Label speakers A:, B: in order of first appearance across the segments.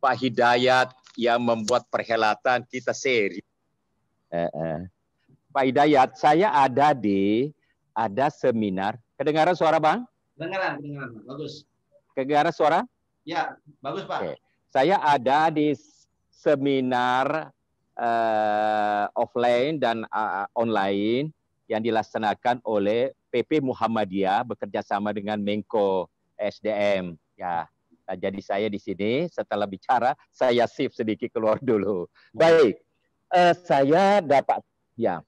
A: Pak Hidayat yang membuat perhelatan kita seri. Eh, eh. Pak Hidayat, saya ada di ada seminar. Kedengaran suara, Bang?
B: Kedengaran, kedengaran. Bagus.
A: Kedengaran suara?
B: Ya, bagus, Pak. Okay.
A: Saya ada di seminar uh, offline dan uh, online yang dilaksanakan oleh PP Muhammadiyah bekerjasama dengan Menko SDM. Ya, Nah, jadi saya di sini setelah bicara saya shift sedikit keluar dulu. Baik, uh, saya dapat ya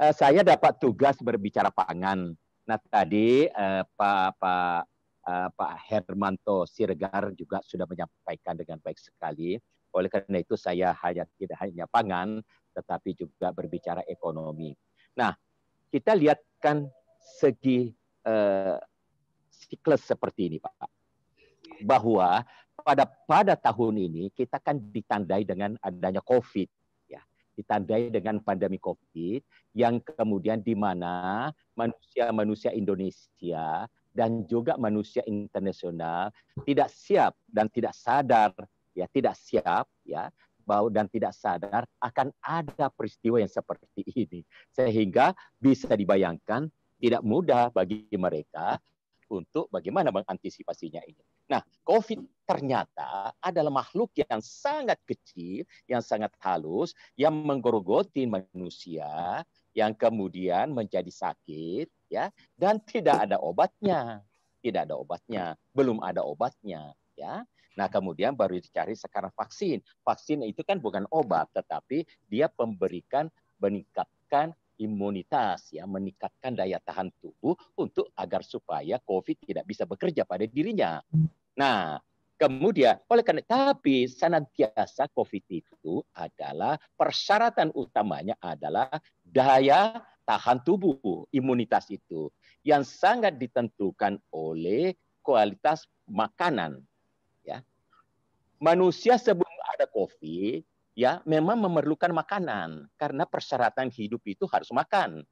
A: uh, saya dapat tugas berbicara pangan. Nah tadi uh, Pak Pak uh, Pak Hermanto Siregar juga sudah menyampaikan dengan baik sekali. Oleh karena itu saya hanya tidak hanya pangan tetapi juga berbicara ekonomi. Nah kita lihatkan segi uh, siklus seperti ini Pak bahwa pada pada tahun ini kita kan ditandai dengan adanya COVID ya ditandai dengan pandemi COVID yang kemudian di mana manusia-manusia Indonesia dan juga manusia internasional tidak siap dan tidak sadar ya tidak siap ya bahwa dan tidak sadar akan ada peristiwa yang seperti ini sehingga bisa dibayangkan tidak mudah bagi mereka untuk bagaimana mengantisipasinya ini. Nah, COVID ternyata adalah makhluk yang sangat kecil, yang sangat halus, yang menggerogoti manusia, yang kemudian menjadi sakit, ya, dan tidak ada obatnya, tidak ada obatnya, belum ada obatnya, ya. Nah, kemudian baru dicari sekarang vaksin. Vaksin itu kan bukan obat, tetapi dia memberikan meningkatkan imunitas ya meningkatkan daya tahan tubuh untuk agar supaya COVID tidak bisa bekerja pada dirinya. Nah, kemudian oleh karena tapi senantiasa COVID itu adalah persyaratan utamanya adalah daya tahan tubuh, imunitas itu yang sangat ditentukan oleh kualitas makanan. Ya. Manusia sebelum ada COVID ya memang memerlukan makanan karena persyaratan hidup itu harus makan.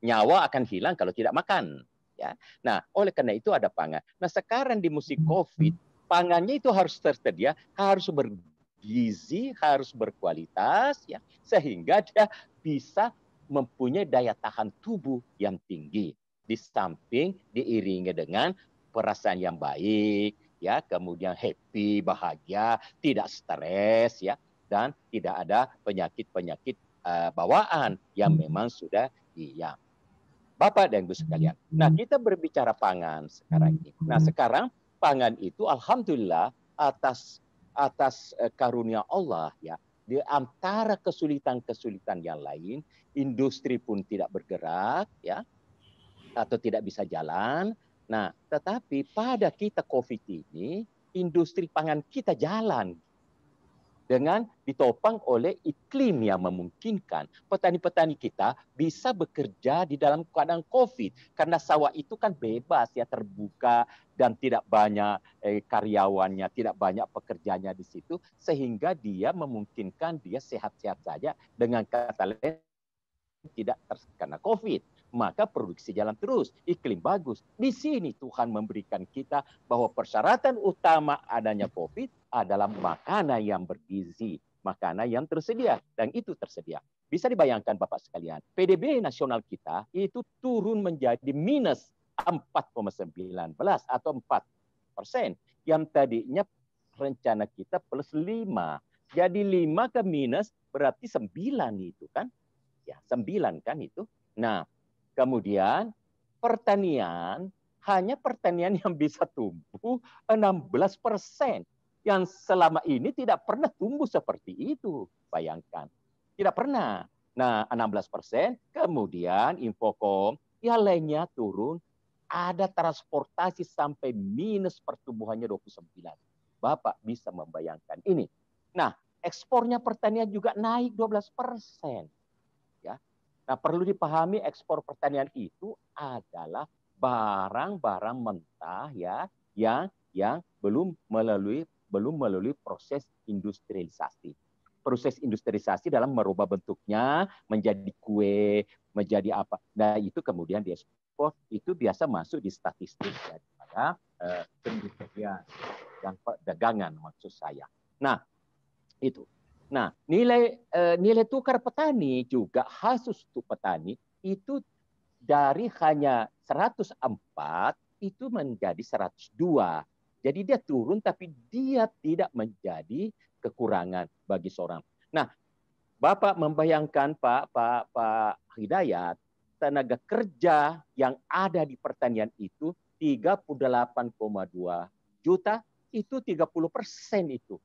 A: Nyawa akan hilang kalau tidak makan, ya. Nah, oleh karena itu ada pangan. Nah, sekarang di musim hmm. Covid, pangannya itu harus tersedia, harus bergizi, harus berkualitas ya, sehingga dia bisa mempunyai daya tahan tubuh yang tinggi. Di samping diiringi dengan perasaan yang baik, ya, kemudian happy, bahagia, tidak stres, ya, dan tidak ada penyakit-penyakit uh, bawaan yang hmm. memang sudah diam. Bapak dan Ibu sekalian. Nah, hmm. kita berbicara pangan sekarang ini. Nah, hmm. sekarang pangan itu alhamdulillah atas atas eh, karunia Allah ya. Di antara kesulitan-kesulitan yang lain, industri pun tidak bergerak ya atau tidak bisa jalan. Nah, tetapi pada kita Covid ini industri pangan kita jalan dengan ditopang oleh iklim yang memungkinkan petani-petani kita bisa bekerja di dalam keadaan COVID karena sawah itu kan bebas ya terbuka dan tidak banyak eh, karyawannya, tidak banyak pekerjanya di situ sehingga dia memungkinkan dia sehat-sehat saja dengan kata lain tidak terkena COVID maka produksi jalan terus, iklim bagus. Di sini Tuhan memberikan kita bahwa persyaratan utama adanya COVID adalah makanan yang bergizi, makanan yang tersedia dan itu tersedia. Bisa dibayangkan Bapak sekalian, PDB nasional kita itu turun menjadi minus 4,19 atau 4 persen. Yang tadinya rencana kita plus 5. Jadi 5 ke minus berarti 9 itu kan. Ya 9 kan itu. Nah kemudian pertanian hanya pertanian yang bisa tumbuh 16 persen yang selama ini tidak pernah tumbuh seperti itu. Bayangkan. Tidak pernah. Nah, 16 persen. Kemudian Infokom, ya lainnya turun. Ada transportasi sampai minus pertumbuhannya 29. Bapak bisa membayangkan ini. Nah, ekspornya pertanian juga naik 12 persen. Ya. Nah, perlu dipahami ekspor pertanian itu adalah barang-barang mentah ya yang yang belum melalui belum melalui proses industrialisasi. Proses industrialisasi dalam merubah bentuknya menjadi kue, menjadi apa. Nah, itu kemudian diekspor, itu biasa masuk di statistik daripada ya, pendidikan eh, pendistribusian dan perdagangan maksud saya. Nah, itu. Nah, nilai eh, nilai tukar petani juga khusus untuk petani itu dari hanya 104 itu menjadi 102 jadi dia turun tapi dia tidak menjadi kekurangan bagi seorang. Nah, Bapak membayangkan Pak Pak Pak Hidayat tenaga kerja yang ada di pertanian itu 38,2 juta itu 30 persen itu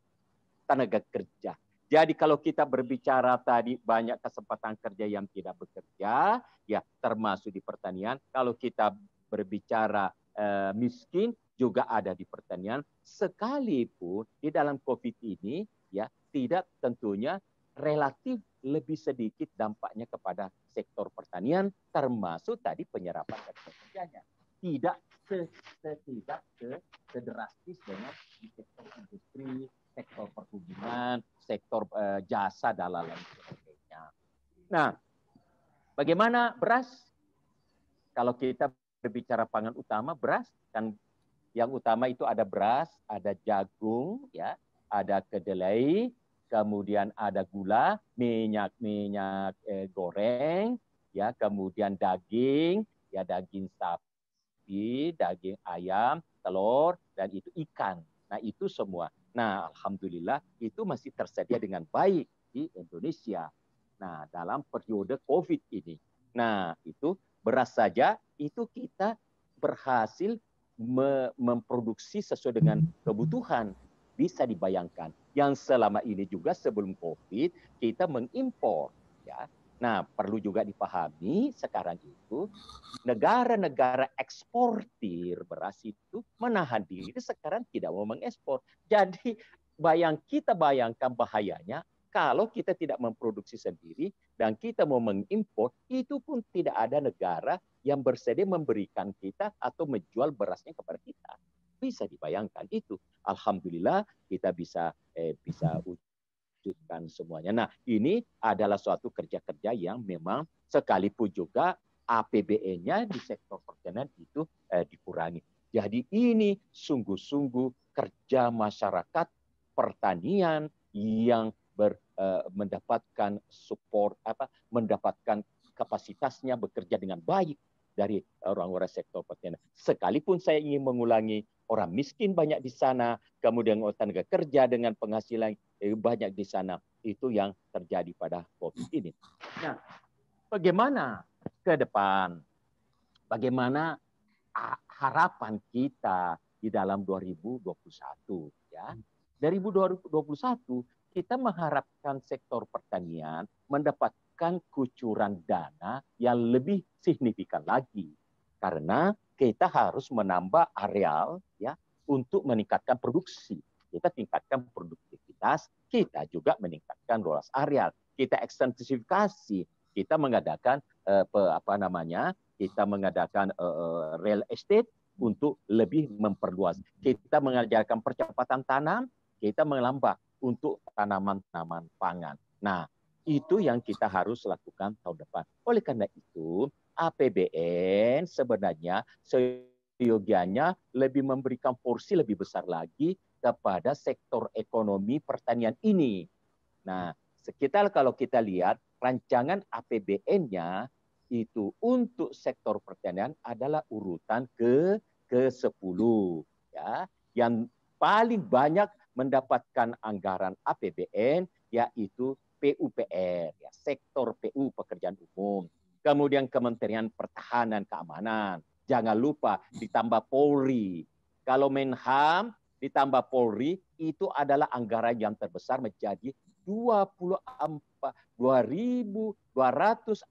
A: tenaga kerja. Jadi kalau kita berbicara tadi banyak kesempatan kerja yang tidak bekerja, ya termasuk di pertanian. Kalau kita berbicara Eh, miskin juga ada di pertanian sekalipun di dalam Covid ini ya tidak tentunya relatif lebih sedikit dampaknya kepada sektor pertanian termasuk tadi penyerapan tenaga kerjanya tidak se, tidak sederastis dengan di sektor industri sektor perhubungan sektor eh, jasa dan lain sebagainya nah bagaimana beras kalau kita berbicara pangan utama beras kan yang utama itu ada beras, ada jagung, ya, ada kedelai, kemudian ada gula, minyak minyak eh, goreng, ya, kemudian daging, ya daging sapi, daging ayam, telur, dan itu ikan. Nah itu semua. Nah alhamdulillah itu masih tersedia dengan baik di Indonesia. Nah dalam periode COVID ini. Nah itu beras saja itu kita berhasil me memproduksi sesuai dengan kebutuhan bisa dibayangkan yang selama ini juga sebelum covid kita mengimpor ya nah perlu juga dipahami sekarang itu negara-negara eksportir beras itu menahan diri sekarang tidak mau mengekspor jadi bayang kita bayangkan bahayanya kalau kita tidak memproduksi sendiri dan kita mau mengimpor, itu pun tidak ada negara yang bersedia memberikan kita atau menjual berasnya kepada kita. Bisa dibayangkan itu. Alhamdulillah kita bisa eh, bisa wujudkan semuanya. Nah, ini adalah suatu kerja-kerja yang memang sekalipun juga APBN-nya di sektor pertanian itu eh, dikurangi. Jadi ini sungguh-sungguh kerja masyarakat pertanian yang Eh, mendapatkan support apa mendapatkan kapasitasnya bekerja dengan baik dari orang-orang sektor pertanian. Sekalipun saya ingin mengulangi orang miskin banyak di sana, kemudian tenaga kerja dengan penghasilan eh, banyak di sana, itu yang terjadi pada COVID ini. Nah, bagaimana ke depan? Bagaimana harapan kita di dalam 2021 ya? 2021 kita mengharapkan sektor pertanian mendapatkan kucuran dana yang lebih signifikan lagi karena kita harus menambah areal ya untuk meningkatkan produksi. Kita tingkatkan produktivitas, kita juga meningkatkan luas areal, kita ekstensifikasi, kita mengadakan eh, apa namanya? kita mengadakan eh, eh, real estate untuk lebih memperluas. Kita mengajarkan percepatan tanam, kita melambah untuk tanaman-tanaman pangan. Nah, itu yang kita harus lakukan tahun depan. Oleh karena itu, APBN sebenarnya seyogianya lebih memberikan porsi lebih besar lagi kepada sektor ekonomi pertanian ini. Nah, sekitar kalau kita lihat rancangan APBN-nya itu untuk sektor pertanian adalah urutan ke ke-10 ya. Yang paling banyak mendapatkan anggaran APBN yaitu PUPR ya sektor PU pekerjaan umum. Kemudian Kementerian Pertahanan Keamanan. Jangan lupa ditambah Polri. Kalau Menham ditambah Polri itu adalah anggaran yang terbesar menjadi 24 2240 250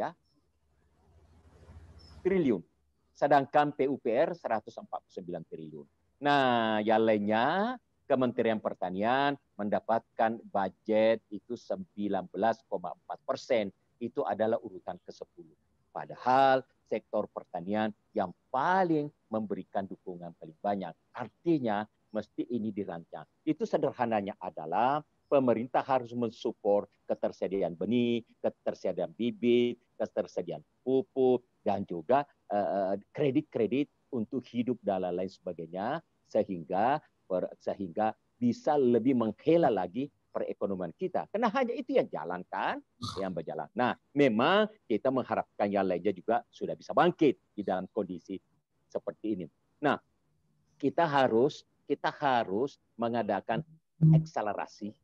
A: ya triliun sedangkan PUPR 149 triliun. Nah, yang lainnya Kementerian Pertanian mendapatkan budget itu 19,4 persen. Itu adalah urutan ke-10. Padahal sektor pertanian yang paling memberikan dukungan paling banyak. Artinya mesti ini dirancang. Itu sederhananya adalah pemerintah harus mensupport ketersediaan benih, ketersediaan bibit, ketersediaan pupuk, dan juga Eh, eh, kredit-kredit untuk hidup dan lain-lain sebagainya sehingga sehingga bisa lebih menghela lagi perekonomian kita. Karena hanya itu yang jalankan yang berjalan. Nah, memang kita mengharapkan yang lainnya juga sudah bisa bangkit di dalam kondisi seperti ini. Nah, kita harus kita harus mengadakan akselerasi,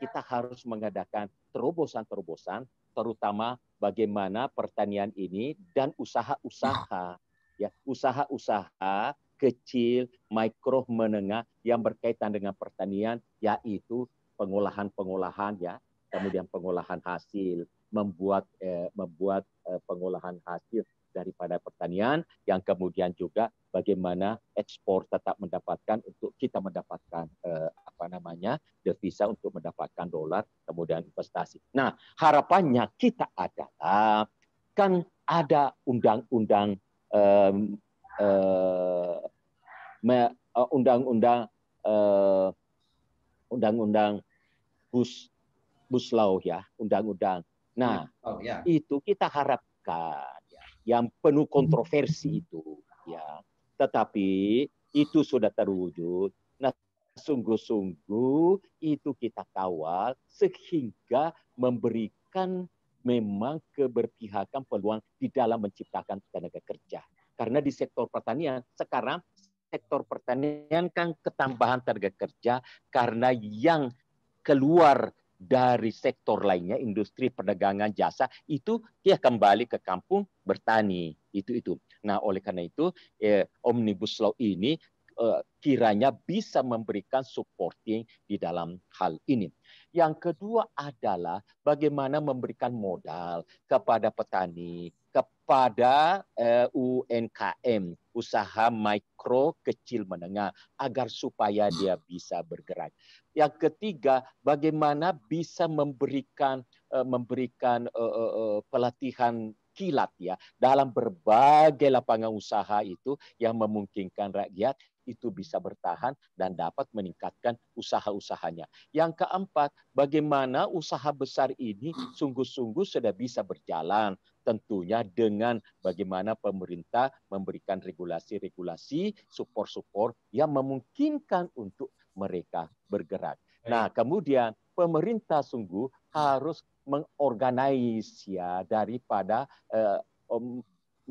A: kita harus mengadakan terobosan-terobosan terutama bagaimana pertanian ini dan usaha-usaha ya usaha-usaha kecil, mikro, menengah yang berkaitan dengan pertanian yaitu pengolahan-pengolahan ya, kemudian pengolahan hasil, membuat eh, membuat eh, pengolahan hasil daripada pertanian yang kemudian juga bagaimana ekspor tetap mendapatkan untuk kita mendapatkan eh, apa namanya devisa untuk mendapatkan dolar kemudian investasi. Nah harapannya kita adalah kan ada undang-undang eh, eh, undang-undang eh, undang-undang bus buslaw ya undang-undang. Nah oh, yeah. itu kita harapkan yang penuh hmm. kontroversi itu ya tetapi itu sudah terwujud nah sungguh-sungguh itu kita kawal sehingga memberikan memang keberpihakan peluang di dalam menciptakan tenaga kerja karena di sektor pertanian sekarang sektor pertanian kan ketambahan tenaga kerja karena yang keluar dari sektor lainnya industri perdagangan jasa itu dia kembali ke kampung bertani itu itu nah oleh karena itu eh, omnibus law ini eh, kiranya bisa memberikan supporting di dalam hal ini yang kedua adalah bagaimana memberikan modal kepada petani kepada eh, UMKM usaha mikro, kecil, menengah agar supaya dia bisa bergerak. Yang ketiga, bagaimana bisa memberikan eh, memberikan eh, eh, pelatihan kilat ya dalam berbagai lapangan usaha itu yang memungkinkan rakyat itu bisa bertahan dan dapat meningkatkan usaha-usahanya. Yang keempat, bagaimana usaha besar ini sungguh-sungguh sudah bisa berjalan tentunya dengan bagaimana pemerintah memberikan regulasi-regulasi, support-support yang memungkinkan untuk mereka bergerak. Nah, kemudian pemerintah sungguh harus mengorganisir ya daripada eh,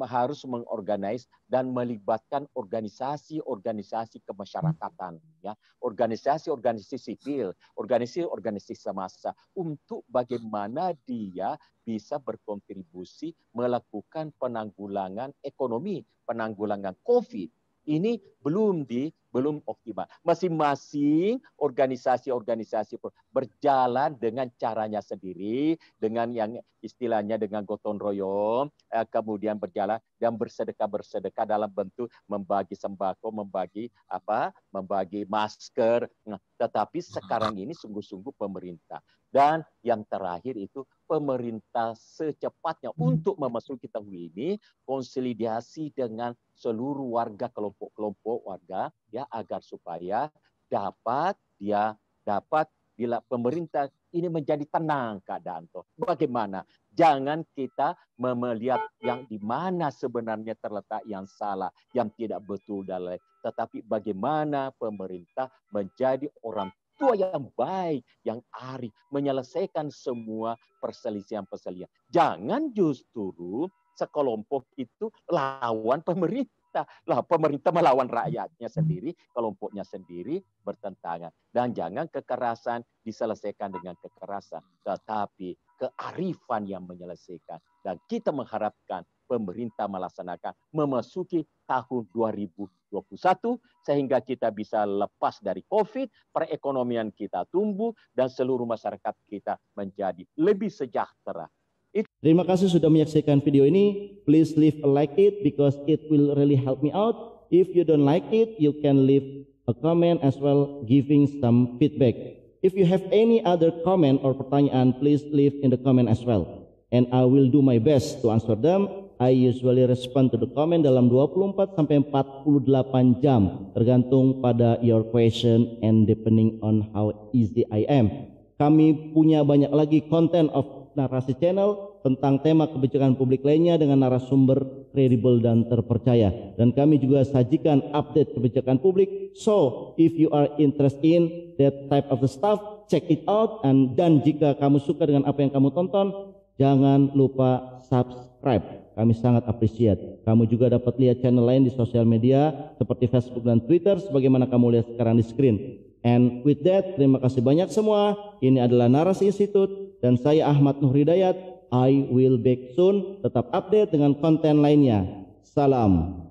A: harus mengorganis dan melibatkan organisasi-organisasi kemasyarakatan, ya, organisasi-organisasi sipil, organisasi-organisasi semasa untuk bagaimana dia bisa berkontribusi melakukan penanggulangan ekonomi, penanggulangan COVID. Ini belum di belum optimal. Masing-masing organisasi-organisasi berjalan dengan caranya sendiri, dengan yang istilahnya dengan gotong royong, eh, kemudian berjalan dan bersedekah-bersedekah dalam bentuk membagi sembako, membagi apa? membagi masker. Nah, tetapi sekarang ini sungguh-sungguh pemerintah dan yang terakhir itu pemerintah secepatnya hmm. untuk memasuki tahun ini konsolidasi dengan seluruh warga kelompok-kelompok warga ya agar supaya dapat dia dapat bila pemerintah ini menjadi tenang keadaan toh. Bagaimana? Jangan kita melihat yang di mana sebenarnya terletak yang salah, yang tidak betul dan lain. Tetapi bagaimana pemerintah menjadi orang tua yang baik, yang arif, menyelesaikan semua perselisihan-perselisihan. Jangan justru sekelompok itu lawan pemerintah pemerintah. Lah pemerintah melawan rakyatnya sendiri, kelompoknya sendiri bertentangan. Dan jangan kekerasan diselesaikan dengan kekerasan, tetapi kearifan yang menyelesaikan. Dan kita mengharapkan pemerintah melaksanakan memasuki tahun 2021 sehingga kita bisa lepas dari Covid, perekonomian kita tumbuh dan seluruh masyarakat kita menjadi lebih sejahtera
B: Terima kasih sudah menyaksikan video ini. Please leave a like it because it will really help me out. If you don't like it, you can leave a comment as well giving some feedback. If you have any other comment or pertanyaan, please leave in the comment as well. And I will do my best to answer them. I usually respond to the comment dalam 24 sampai 48 jam tergantung pada your question and depending on how easy I am. Kami punya banyak lagi content of narasi channel tentang tema kebijakan publik lainnya dengan narasumber kredibel dan terpercaya. Dan kami juga sajikan update kebijakan publik. So, if you are interested in that type of the stuff, check it out. And dan jika kamu suka dengan apa yang kamu tonton, jangan lupa subscribe. Kami sangat appreciate. Kamu juga dapat lihat channel lain di sosial media seperti Facebook dan Twitter sebagaimana kamu lihat sekarang di screen. And with that, terima kasih banyak semua. Ini adalah Narasi Institute dan saya Ahmad Nuhridayat. I will back soon. Tetap update dengan konten lainnya. Salam.